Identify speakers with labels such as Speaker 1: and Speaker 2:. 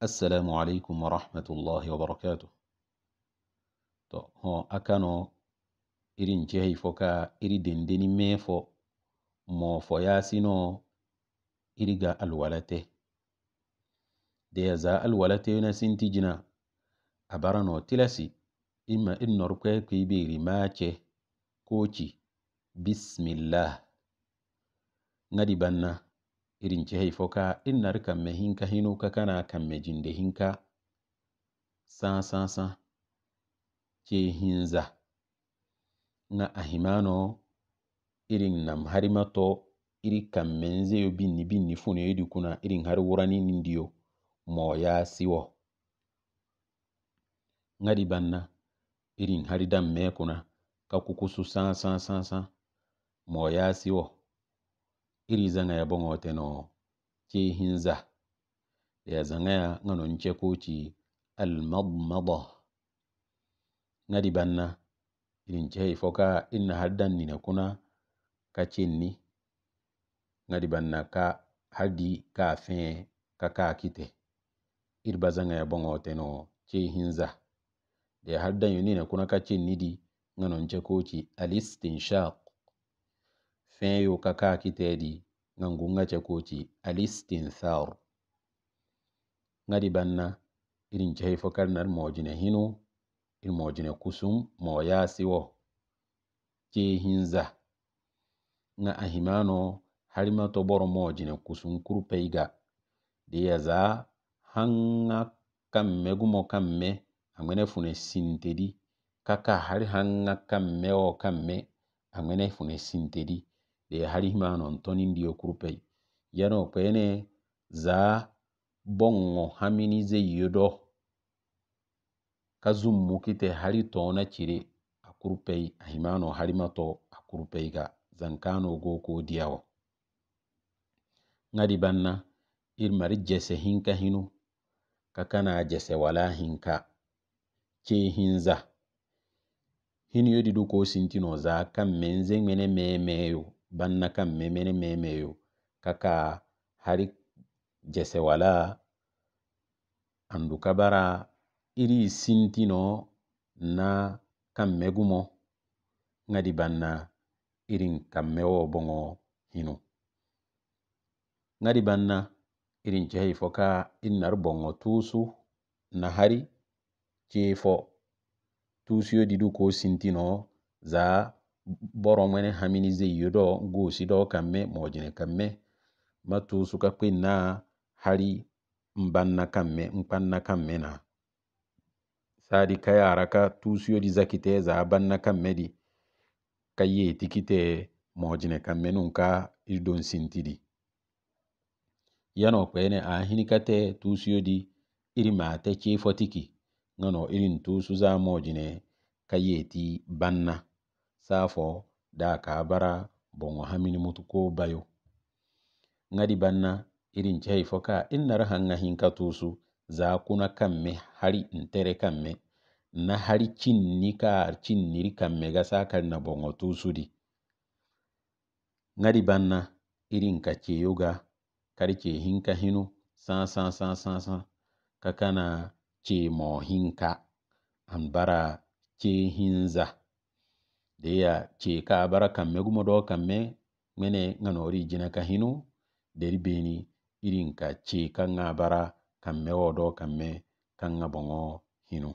Speaker 1: السلام عليكم ورحمة الله وبركاته to ho akano irin jehey fo ka iri dendeni mo fo yasino iriga alwalate deya za alwalate na sintijina jina a barano tilasi ima in norkwe kuibiri mace koci bismillah ngadi banna irinci haifoka innar kamme hinka hinuka kana kamme hinka sasasa ke hinza nga ahimano irin nam harimato iri kamme nzeyo binni binni fune yidi kuna irin har wurani nindiyo mo ya siwo ngadi banna irin hari damme kuna mo ya siwo iri zaŋaya bɔŋɔ tɛnɔ chee hinza ya zaŋaya ŋano n-chɛ ka o chi almadmada na dibanna din chɛhi fɔ ka din ni har dan nina kuna ka chen ni ŋa dibanna ka har di kaa fɛ̃ɛ ka kaa kitɛ iri ba zaŋaya bɔŋɔ tɛnɔ chee hinza ya har dan yo nina kuna ka chen ni di ŋano n-chɛ ka o chi alistinshaaq feyo kakakitedi ngam gunga cakoci alistinthar ngadi banna irin cahi fokarnar mojine hinu irin mojine kusum moyasiwo cehinza nga ahimano harima toboro mojine kusum kurpeiga diyaza hanga kamme gumo kamme amene fune sintedi kaka hari hanga kamme o kamme amene fune sintedi ɗe harimanon tonin ndiyo kurpey yano kpene za bongo hamini ze yodo ka zummu hari tona cire a kurpey ahimano harimato a ga zankano go ko diyawo ŋadi banna ir mari jese hinka hinu ka jese wala hinka ce hinza hinu yodidu ko sintino za kamme nze ŋmene memeyo banna kam memene memeyo kaka hari jese wala andu kabara iri sintino na kam megumo ngadi banna irin kam mewo bongo hinu ngadi banna irin cehei fo ka innar bongo tusu na hari ceefo tusuyo didu ko sintino za borɔ ŋwɛnɛ hamini zeyi yo ɗɔɔ gosi ɗɔɔ kammɛ mɔjinɛ kammɛ matu suka kpenna hari mbanna kammɛ nkpanna kammɛ na sadi ka yara ka tusuyodi zakitɛɛ za banna kammɛ ɗi ka yeti kitɛ mɔjinɛ kammɛ num ka idon sintidi yanɔ kpɛɛnɛ a hini katɛ tusuyodi iri matɛ cefɔtiki ngano irin tusuza mɔjinɛ ka yeti banna. safo da kabara bongo hamini mutu ko bayo ngadi banna irin cai foka innar hanga hinka tusu za kuna kamme hari ntere kamme na hari cinni ka cinniri kamme ga sakar na bongo tusudi ngadi banna irin ka ce yoga kar ce hinka hinu san san san san san ka kana ce mo hinka an bara ce hinza deya ci kabara kamme gumo do kamme mene ŋanori jina kahinu deri beni irin ka ci ka ŋabara kamme wo do kamme kaŋa boŋo hinu